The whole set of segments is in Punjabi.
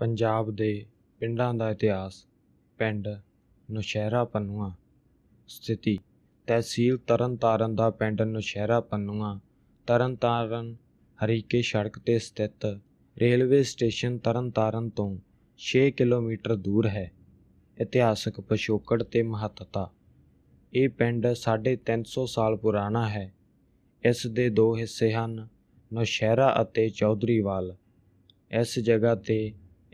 ਪੰਜਾਬ ਦੇ ਪਿੰਡਾਂ ਦਾ ਇਤਿਹਾਸ ਪਿੰਡ ਨੁਸ਼ਹਿਰਾ ਪੰਨੂਆ ਸਥਿਤੀ ਤਹਿਸੀਲ ਤਰਨਤਾਰਨ ਦਾ ਪਿੰਡ ਨੁਸ਼ਹਿਰਾ ਪੰਨੂਆ ਤਰਨਤਾਰਨ ਹਰੀਕੇ ਸੜਕ ਤੇ ਸਥਿਤ ਰੇਲਵੇ ਸਟੇਸ਼ਨ ਤਰਨਤਾਰਨ ਤੋਂ 6 ਕਿਲੋਮੀਟਰ ਦੂਰ ਹੈ ਇਤਿਹਾਸਕ ਪਛੋਕੜ ਤੇ ਮਹੱਤਤਾ ਇਹ ਪਿੰਡ 350 ਸਾਲ ਪੁਰਾਣਾ ਹੈ ਇਸ ਦੇ ਦੋ ਹਿੱਸੇ ਹਨ ਨੁਸ਼ਹਿਰਾ ਅਤੇ ਚੌਧਰੀਵਾਲ ਇਸ ਜਗ੍ਹਾ ਤੇ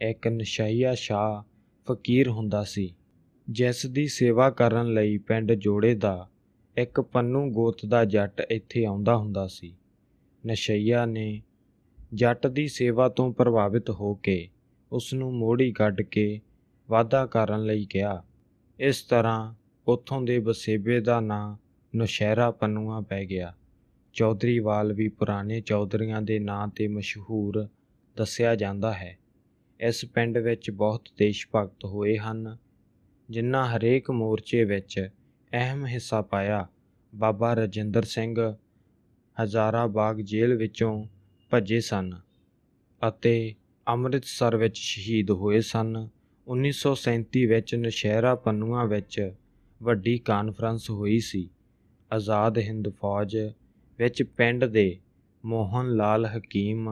ਇੱਕ ਨਸ਼ਈਆ ਸ਼ਾ ਫਕੀਰ ਹੁੰਦਾ ਸੀ ਜਿਸ ਦੀ ਸੇਵਾ ਕਰਨ ਲਈ ਪਿੰਡ ਜੋੜੇ ਦਾ ਇੱਕ ਪੰਨੂ ਗੋਤ ਦਾ ਜੱਟ ਇੱਥੇ ਆਉਂਦਾ ਹੁੰਦਾ ਸੀ ਨਸ਼ਈਆ ਨੇ ਜੱਟ ਦੀ ਸੇਵਾ ਤੋਂ ਪ੍ਰਭਾਵਿਤ ਹੋ ਕੇ ਉਸ ਨੂੰ ਮੋੜੀ ਕੱਢ ਕੇ ਵਾਅਦਾ ਕਰਨ ਲਈ ਗਿਆ ਇਸ ਤਰ੍ਹਾਂ ਉਥੋਂ ਦੇ ਬਸੇਬੇ ਦਾ ਨਾਂ ਨੁਸ਼ਹਿਰਾ ਪੰਨੂਆ ਪੈ ਗਿਆ ਚੌਧਰੀ ਵਾਲ ਵੀ ਪੁਰਾਣੇ ਚੌਧਰੀਆਂ ਦੇ ਨਾਂ ਤੇ ਮਸ਼ਹੂਰ ਦੱਸਿਆ ਜਾਂਦਾ ਹੈ ਇਸ ਪਿੰਡ ਵਿੱਚ ਬਹੁਤ ਦੇਸ਼ ਭਗਤ ਹੋਏ ਹਨ ਜਿਨ੍ਹਾਂ ਹਰੇਕ ਮੋਰਚੇ ਵਿੱਚ ਅਹਿਮ ਹਿੱਸਾ ਪਾਇਆ ਬਾਬਾ ਰਜਿੰਦਰ ਸਿੰਘ ਹਜ਼ਾਰਾ ਬਾਗ ਜੇਲ੍ਹ ਵਿੱਚੋਂ ਭੱਜੇ ਸਨ ਅਤੇ ਅੰਮ੍ਰਿਤਸਰ ਵਿੱਚ ਸ਼ਹੀਦ ਹੋਏ ਸਨ 1937 ਵਿੱਚ ਨਸ਼ਹਿਰਾ ਪੰਨੂਆ ਵਿੱਚ ਵੱਡੀ ਕਾਨਫਰੰਸ ਹੋਈ ਸੀ ਆਜ਼ਾਦ ਹਿੰਦ ਫੌਜ ਵਿੱਚ ਪਿੰਡ ਦੇ ਮੋਹਨ ਲਾਲ ਹਕੀਮ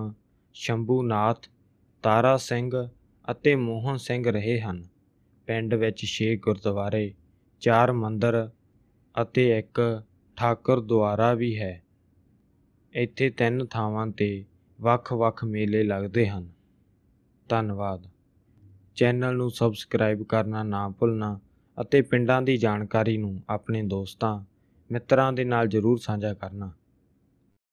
ਸ਼ੰਭੂਨਾਥ ਤਾਰਾ ਸਿੰਘ ਅਤੇ ਮੋਹਨ ਸਿੰਘ ਰਹੇ ਹਨ ਪਿੰਡ ਵਿੱਚ 6 ਗੁਰਦੁਆਰੇ 4 ਮੰਦਰ ਅਤੇ ਇੱਕ ਠਾਕੁਰ ਦੁਆਰਾ ਵੀ ਹੈ ਇੱਥੇ ਤਿੰਨ ਥਾਵਾਂ ਤੇ ਵੱਖ-ਵੱਖ ਮੇਲੇ ਲੱਗਦੇ ਹਨ ਧੰਨਵਾਦ ਚੈਨਲ ਨੂੰ ਸਬਸਕ੍ਰਾਈਬ ਕਰਨਾ ਨਾ ਭੁੱਲਣਾ ਅਤੇ ਪਿੰਡਾਂ ਦੀ ਜਾਣਕਾਰੀ ਨੂੰ ਆਪਣੇ ਦੋਸਤਾਂ ਮਿੱਤਰਾਂ ਦੇ ਨਾਲ ਜ਼ਰੂਰ ਸਾਂਝਾ ਕਰਨਾ